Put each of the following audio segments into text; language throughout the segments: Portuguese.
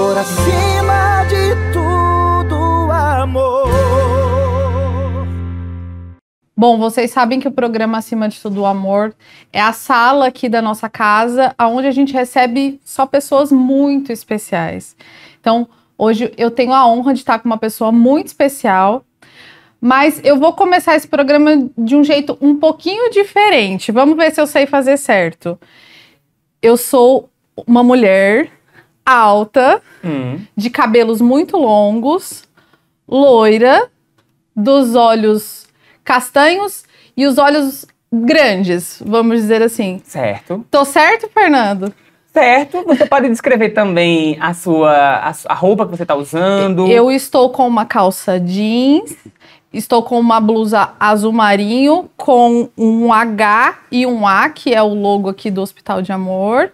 por acima de tudo, amor. Bom, vocês sabem que o programa Acima de Tudo Amor é a sala aqui da nossa casa, onde a gente recebe só pessoas muito especiais. Então, hoje eu tenho a honra de estar com uma pessoa muito especial, mas eu vou começar esse programa de um jeito um pouquinho diferente. Vamos ver se eu sei fazer certo. Eu sou uma mulher alta, hum. de cabelos muito longos, loira, dos olhos castanhos e os olhos grandes, vamos dizer assim. Certo. Tô certo, Fernando? Certo. Você pode descrever também a sua a, a roupa que você está usando. Eu estou com uma calça jeans Estou com uma blusa azul marinho com um H e um A, que é o logo aqui do Hospital de Amor.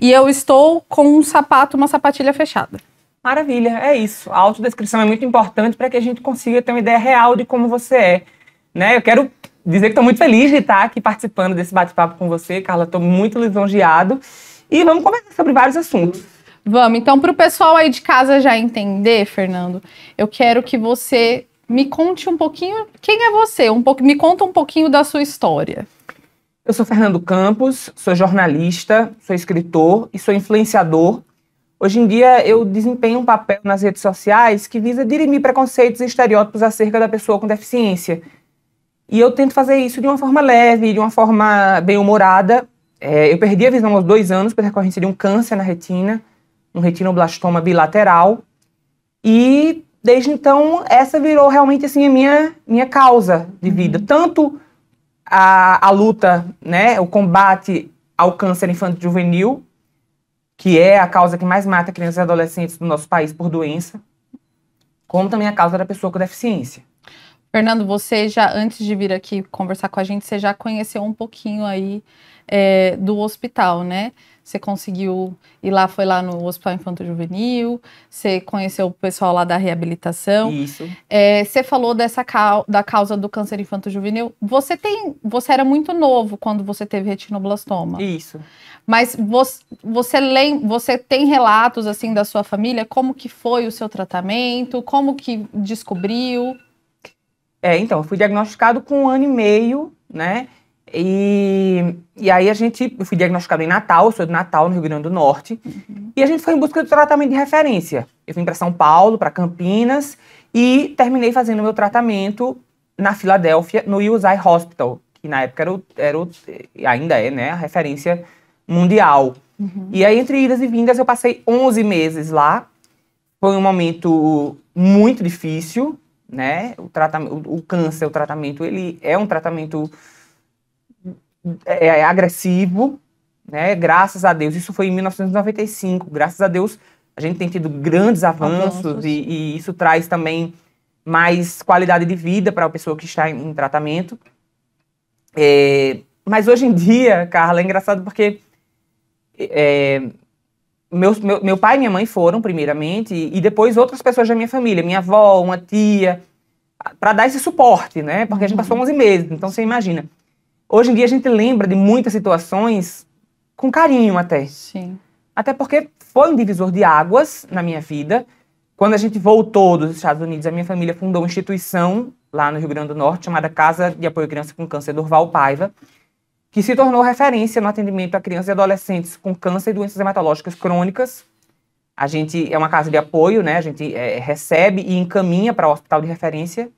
E eu estou com um sapato, uma sapatilha fechada. Maravilha, é isso. A autodescrição é muito importante para que a gente consiga ter uma ideia real de como você é. Né? Eu quero dizer que estou muito feliz de estar aqui participando desse bate-papo com você, Carla. Estou muito lisonjeado. E vamos conversar sobre vários assuntos. Vamos, então, para o pessoal aí de casa já entender, Fernando, eu quero que você me conte um pouquinho quem é você, um pouco, me conta um pouquinho da sua história. Eu sou Fernando Campos, sou jornalista, sou escritor e sou influenciador. Hoje em dia eu desempenho um papel nas redes sociais que visa dirimir preconceitos e estereótipos acerca da pessoa com deficiência. E eu tento fazer isso de uma forma leve, de uma forma bem humorada. É, eu perdi a visão aos dois anos por recorrência de um câncer na retina, um retinoblastoma bilateral. E desde então, essa virou realmente assim a minha, minha causa de vida. Uhum. Tanto a, a luta, né, o combate ao câncer infantil juvenil, que é a causa que mais mata crianças e adolescentes do nosso país por doença, como também a causa da pessoa com deficiência. Fernando, você já, antes de vir aqui conversar com a gente, você já conheceu um pouquinho aí é, do hospital, né? Você conseguiu ir lá, foi lá no Hospital Infanto Juvenil, você conheceu o pessoal lá da reabilitação. Isso. É, você falou dessa da causa do câncer infanto juvenil. Você tem, você era muito novo quando você teve retinoblastoma. Isso. Mas você você, lem, você tem relatos assim da sua família como que foi o seu tratamento, como que descobriu? É, então, eu fui diagnosticado com um ano e meio, né? E, e aí a gente, eu fui diagnosticada em Natal, sou de Natal, no Rio Grande do Norte, uhum. e a gente foi em busca do tratamento de referência. Eu vim para São Paulo, para Campinas, e terminei fazendo meu tratamento na Filadélfia, no USI Hospital, que na época era, o, era o, ainda é, né, a referência mundial. Uhum. E aí, entre idas e vindas, eu passei 11 meses lá. Foi um momento muito difícil, né? O, tratamento, o, o câncer, o tratamento, ele é um tratamento é, é, agressivo, né? Graças a Deus. Isso foi em 1995. Graças a Deus, a gente tem tido grandes avanços, avanços. E, e, isso traz também mais qualidade de vida para a pessoa que está em, em tratamento. É, mas hoje em dia, Carla, é engraçado porque é, meu, meu, meu pai e minha mãe foram primeiramente e, e depois outras pessoas da minha família, minha avó, uma tia, para dar esse suporte, né? Porque a gente passou 11 uhum. meses, então você imagina. Hoje em dia a gente lembra de muitas situações com carinho até. Sim. Até porque foi um divisor de águas na minha vida. Quando a gente voltou dos Estados Unidos, a minha família fundou uma instituição lá no Rio Grande do Norte chamada Casa de Apoio à Criança com Câncer Durval Paiva, que se tornou referência no atendimento a crianças e adolescentes com câncer e doenças hematológicas crônicas. A gente é uma casa de apoio, né? A gente é, recebe e encaminha para o hospital de referência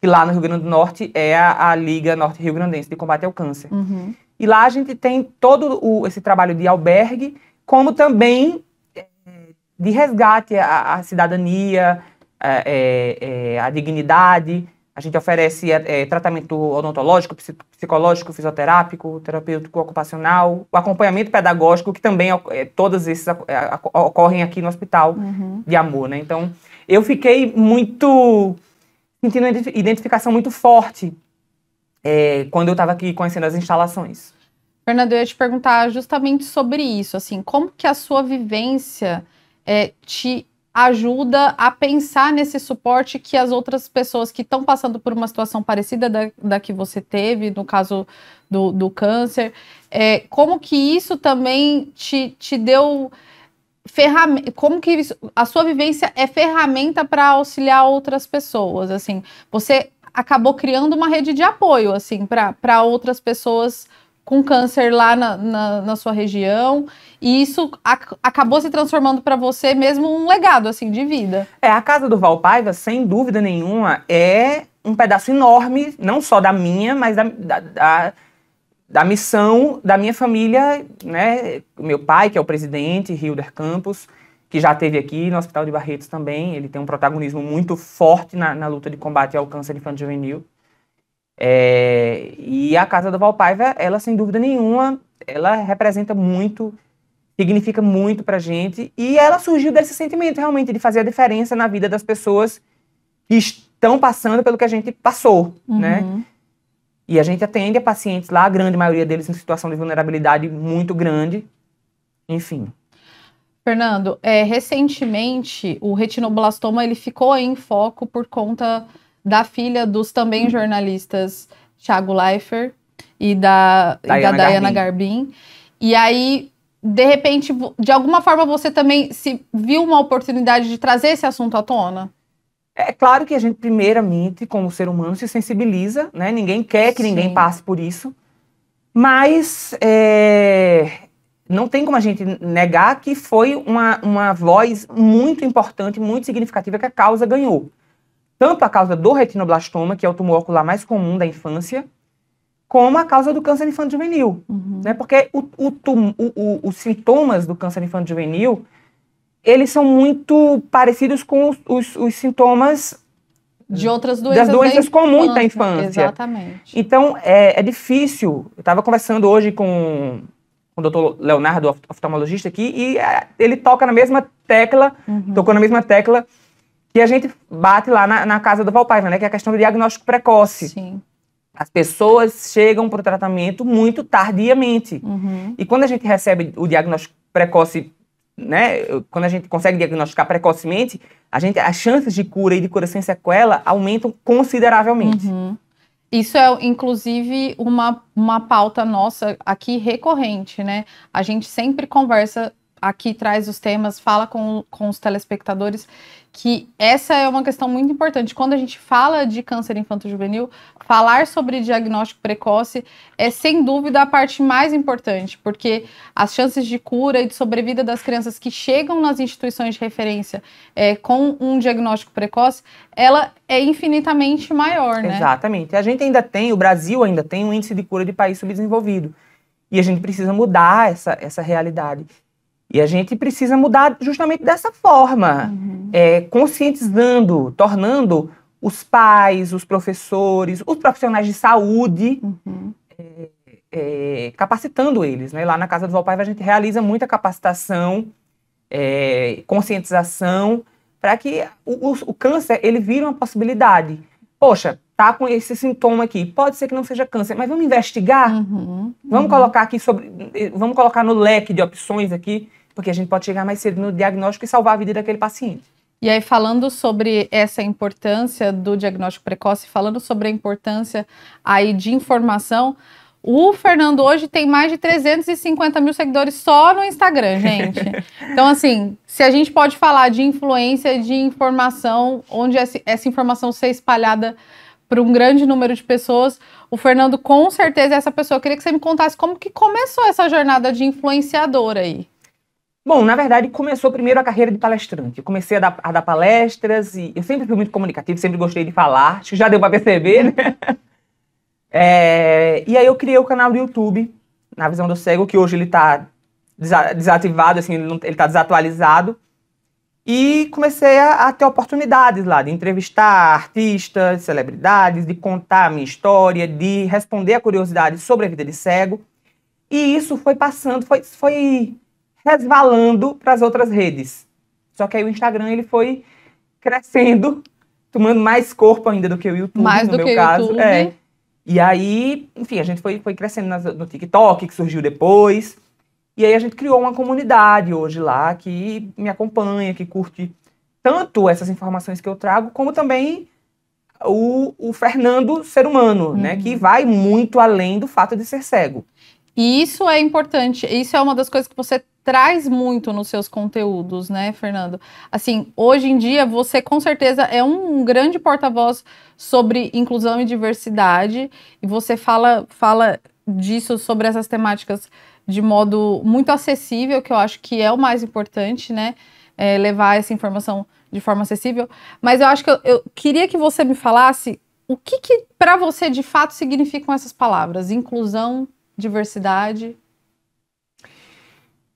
que lá no Rio Grande do Norte é a, a Liga Norte Rio Grandense de Combate ao Câncer. Uhum. E lá a gente tem todo o, esse trabalho de albergue, como também eh, de resgate à, à cidadania, à, eh, eh, dignidade. A gente oferece é, tratamento odontológico, psicológico, fisioterápico, terapêutico ocupacional, o acompanhamento pedagógico, que também é, todos esses ocorrem aqui no Hospital uhum. de Amor, né? Então, eu fiquei muito sentindo uma identificação muito forte é, quando eu estava aqui conhecendo as instalações. Fernando, eu ia te perguntar justamente sobre isso, assim, como que a sua vivência é, te ajuda a pensar nesse suporte que as outras pessoas que estão passando por uma situação parecida da, da, que você teve, no caso do, do câncer, é, como que isso também te, te deu ferramenta, como que isso, a sua vivência é ferramenta para auxiliar outras pessoas, assim. Você acabou criando uma rede de apoio, assim, para outras pessoas com câncer lá na, na, na sua região e isso ac acabou se transformando para você mesmo um legado assim de vida. É a casa do Valpaiva, sem dúvida nenhuma, é um pedaço enorme, não só da minha, mas da, da, da da missão da minha família, né? Meu pai, que é o presidente, Hilder Campos, que já esteve aqui no Hospital de Barretos também, ele tem um protagonismo muito forte na, na luta de combate ao câncer infantil juvenil. É, e a Casa da Valpaiva, ela sem dúvida nenhuma, ela representa muito, significa muito pra gente, e ela surgiu desse sentimento realmente de fazer a diferença na vida das pessoas que estão passando pelo que a gente passou, né? uhum. né? E a gente atende a pacientes lá, a grande maioria deles em situação de vulnerabilidade muito grande. Enfim. Fernando, é, recentemente o retinoblastoma ele ficou em foco por conta da filha dos também hum. jornalistas Thiago Leifert e da Diana, e da Diana Garbin. Garbin. E aí, de repente, de alguma forma você também se viu uma oportunidade de trazer esse assunto à tona? É, é claro que a gente, primeiramente, como ser humano, se sensibiliza, né? Ninguém quer que Sim. ninguém passe por isso. Mas é, não tem como a gente negar que foi uma, uma voz muito importante, muito significativa que a causa ganhou. Tanto a causa do retinoblastoma, que é o tumor ocular mais comum da infância, como a causa do câncer infantil juvenil. Uhum. Né? Porque o, o tum, o, os sintomas do câncer infantil juvenil eles são muito parecidos com os, os, os sintomas de outras doenças, das doenças da comuns da infância. Exatamente. Então, é, é difícil. Eu estava conversando hoje com o doutor Leonardo, oftalmologista aqui, e é, ele toca na mesma tecla, uhum. tocou na mesma tecla que a gente bate lá na, na, casa do Valpaiva, né? Que é a questão do diagnóstico precoce. Sim. As pessoas chegam para o tratamento muito tardiamente. Uhum. E quando a gente recebe o diagnóstico precoce né, quando a gente consegue diagnosticar precocemente, a gente, as chances de cura e de cura sem sequela aumentam consideravelmente. Uhum. Isso é, inclusive, uma, uma pauta nossa aqui recorrente, né? A gente sempre conversa aqui, traz os temas, fala com, com os telespectadores que essa é uma questão muito importante. Quando a gente fala de câncer infanto-juvenil, falar sobre diagnóstico precoce é sem dúvida a parte mais importante, porque as chances de cura e de sobrevida das crianças que chegam nas instituições de referência é, com um diagnóstico precoce, ela é infinitamente maior, né? Exatamente. A gente ainda tem, o Brasil ainda tem um índice de cura de país subdesenvolvido. E a gente precisa mudar essa, essa realidade. E a gente precisa mudar justamente dessa forma, uhum. é, conscientizando, tornando os pais, os professores, os profissionais de saúde, uhum. é, é, capacitando eles. Né? Lá na Casa do Valpaiva a gente realiza muita capacitação, é, conscientização, para que o, o, o câncer ele vire uma possibilidade. Poxa, tá com esse sintoma aqui. Pode ser que não seja câncer, mas vamos investigar? Uhum, vamos uhum. colocar aqui sobre. Vamos colocar no leque de opções aqui porque a gente pode chegar mais cedo no diagnóstico e salvar a vida daquele paciente. E aí, falando sobre essa importância do diagnóstico precoce, falando sobre a importância aí de informação, o Fernando hoje tem mais de 350 mil seguidores só no Instagram, gente. Então, assim, se a gente pode falar de influência, de informação, onde essa informação ser espalhada para um grande número de pessoas, o Fernando com certeza é essa pessoa. Eu queria que você me contasse como que começou essa jornada de influenciador aí. Bom, na verdade, começou primeiro a carreira de palestrante. Eu comecei a dar, a dar palestras e eu sempre fui muito comunicativo, sempre gostei de falar. Acho que já deu para perceber, né? É, e aí eu criei o canal do YouTube, na visão do cego, que hoje ele está desativado, assim, ele está desatualizado. E comecei a, a, ter oportunidades lá de entrevistar artistas, celebridades, de contar a minha história, de responder a curiosidade sobre a vida de cego. E isso foi passando, foi, foi resvalando para as outras redes. Só que aí o Instagram ele foi crescendo, tomando mais corpo ainda do que o YouTube, mais no meu caso. YouTube. É. E aí, enfim, a gente foi, foi crescendo nas, no TikTok, que surgiu depois. E aí a gente criou uma comunidade hoje lá que me acompanha, que curte tanto essas informações que eu trago, como também o, o Fernando ser humano, uhum. né? Que uhum. vai muito além do fato de ser cego. E isso é importante, isso é uma das coisas que você traz muito nos seus conteúdos, né, Fernando? Assim, hoje em dia você com certeza é um grande porta-voz sobre inclusão e diversidade, e você fala fala disso sobre essas temáticas de modo muito acessível, que eu acho que é o mais importante, né? É levar essa informação de forma acessível. Mas eu acho que eu, eu queria que você me falasse o que, que para você de fato significam essas palavras, inclusão diversidade?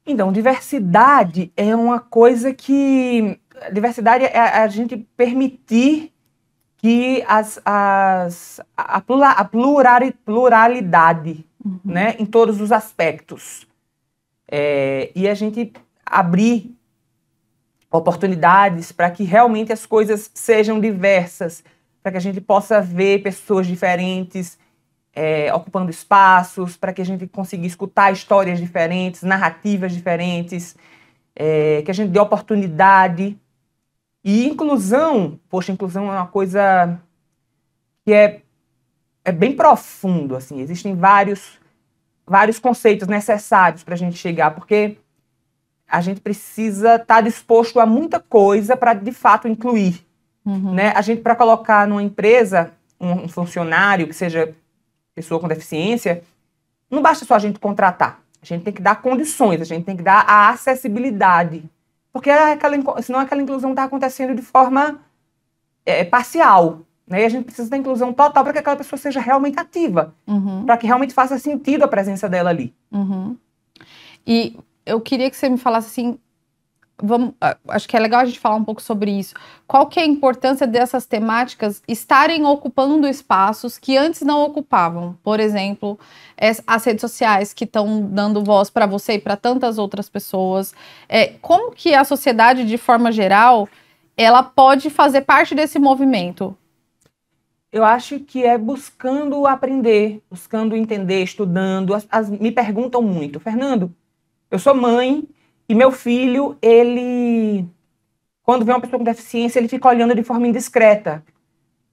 Então, diversidade é uma coisa que. Diversidade é a gente permitir que as, as, a, a pluralidade uhum. né, em todos os aspectos. É, e a gente abrir oportunidades para que realmente as coisas sejam diversas, para que a gente possa ver pessoas diferentes é, ocupando espaços, para que a gente consiga escutar histórias diferentes, narrativas diferentes, é, que a gente dê oportunidade. E inclusão, poxa, inclusão é uma coisa que é, é bem profundo, assim, existem vários, vários conceitos necessários para a gente chegar, porque a gente precisa estar tá disposto a muita coisa para de fato incluir, uhum. né? A gente para colocar numa empresa um, um funcionário que seja pessoa com deficiência, não basta só a gente contratar. A gente tem que dar condições, a gente tem que dar a acessibilidade. Porque é aquela, senão aquela inclusão está acontecendo de forma é, parcial. Né? E a gente precisa da inclusão total para que aquela pessoa seja realmente ativa, uhum. para que realmente faça sentido a presença dela ali. Uhum. E eu queria que você me falasse assim, vamos, ah, acho que é legal a gente falar um pouco sobre isso. Qual que é a importância dessas temáticas estarem ocupando espaços que antes não ocupavam? Por exemplo, as redes sociais que estão dando voz para você e para tantas outras pessoas. É, como que a sociedade, de forma geral, ela pode fazer parte desse movimento? Eu acho que é buscando aprender, buscando entender, estudando. As, as, me perguntam muito, Fernando, eu sou mãe, e meu filho, ele, quando vê uma pessoa com deficiência, ele fica olhando de forma indiscreta.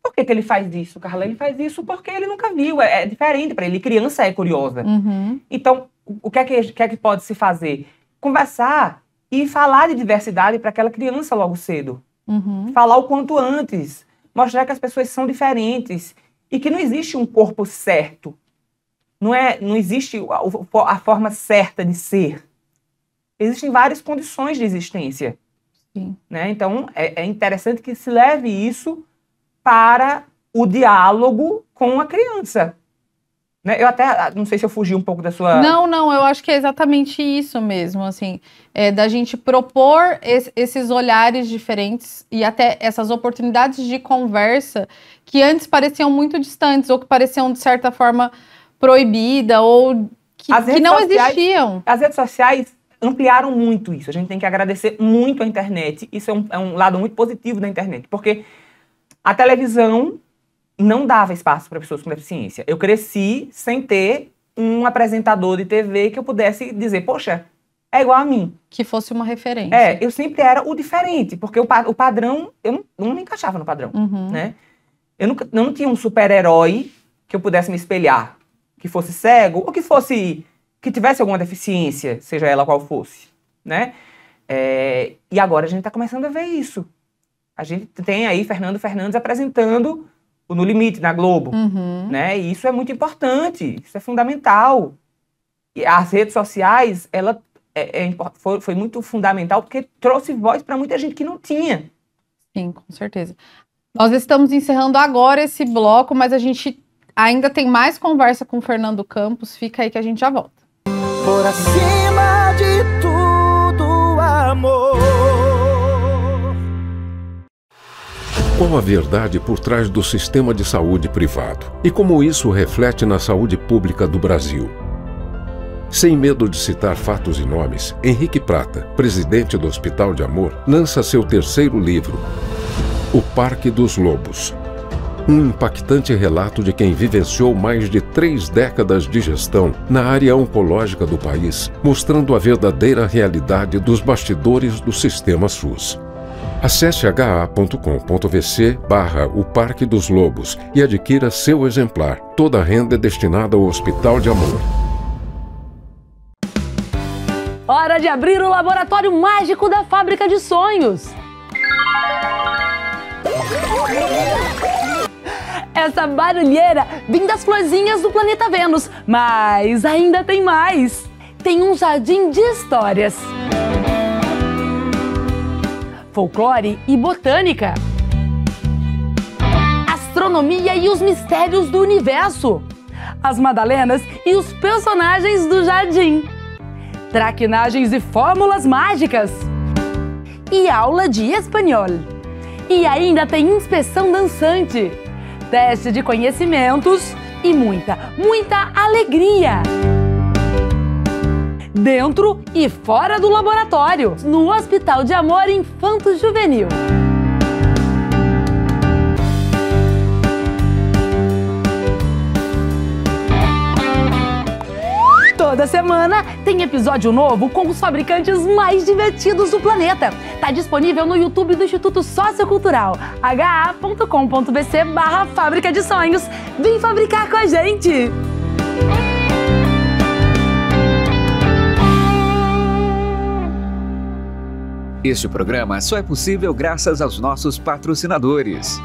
Por que, que ele faz isso, Carla? Ele faz isso porque ele nunca viu, é, é diferente para ele. Criança é curiosa. Uhum. Então, o que é que, que é que pode se fazer? Conversar e falar de diversidade para aquela criança logo cedo. Uhum. Falar o quanto antes. Mostrar que as pessoas são diferentes e que não existe um corpo certo. Não, é, não existe a, a forma certa de ser existem várias condições de existência. Né? Então, é, é, interessante que se leve isso para o diálogo com a criança. Né? Eu até ah, não sei se eu fugi um pouco da sua. Não, não, eu acho que é exatamente isso mesmo, assim, é da gente propor es, esses olhares diferentes e até essas oportunidades de conversa que antes pareciam muito distantes ou que pareciam de certa forma proibida ou que, que não sociais, existiam. As redes sociais ampliaram muito isso. A gente tem que agradecer muito a internet. Isso é um, é um lado muito positivo da internet, porque a televisão não dava espaço para pessoas com deficiência. Eu cresci sem ter um apresentador de TV que eu pudesse dizer, poxa, é igual a mim. Que fosse uma referência. É, eu sempre era o diferente, porque o, pa o padrão, eu não, não, me encaixava no padrão, uhum. né? Eu nunca, não tinha um super-herói que eu pudesse me espelhar, que fosse cego ou que fosse que tivesse alguma deficiência, seja ela qual fosse, né? É, e agora a gente está começando a ver isso. A gente tem aí Fernando Fernandes apresentando o No Limite na Globo, uhum. né? E isso é muito importante, isso é fundamental. E as redes sociais, ela é, é, foi, foi, muito fundamental porque trouxe voz para muita gente que não tinha. Sim, com certeza. Nós estamos encerrando agora esse bloco, mas a gente ainda tem mais conversa com o Fernando Campos. Fica aí que a gente já volta por acima de tudo, amor. Qual a verdade por trás do sistema de saúde privado e como isso reflete na saúde pública do Brasil? Sem medo de citar fatos e nomes, Henrique Prata, presidente do Hospital de Amor, lança seu terceiro livro, O Parque dos Lobos, um impactante relato de quem vivenciou mais de três décadas de gestão na área oncológica do país, mostrando a verdadeira realidade dos bastidores do sistema SUS. Acesse ha.com.vc barra o Parque dos Lobos e adquira seu exemplar. Toda a renda é destinada ao Hospital de Amor. Hora de abrir o laboratório mágico da fábrica de sonhos essa barulheira vem das florzinhas do planeta Vênus, mas ainda tem mais! Tem um jardim de histórias. Folclore e botânica. Astronomia e os mistérios do universo. As Madalenas e os personagens do jardim. Traquinagens e fórmulas mágicas. E aula de espanhol. E ainda tem inspeção dançante teste de conhecimentos e muita, muita alegria! Dentro e fora do laboratório, no Hospital de Amor Infanto Juvenil. Toda semana tem episódio novo com os fabricantes mais divertidos do planeta. Tá disponível no YouTube do Instituto Sociocultural, ha.com.bc barra Fábrica de Sonhos. Vem fabricar com a gente! Este programa só é possível graças aos nossos patrocinadores.